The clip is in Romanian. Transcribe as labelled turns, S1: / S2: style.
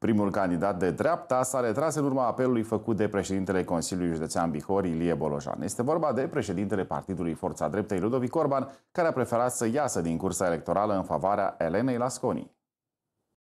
S1: Primul candidat de dreapta s-a retras în urma apelului făcut de președintele Consiliului Județean Bihor, Ilie Bolojan. Este vorba de președintele Partidului Forța Dreptei, Ludovic Orban, care a preferat să iasă din cursa electorală în favoarea Elenei Lasconi.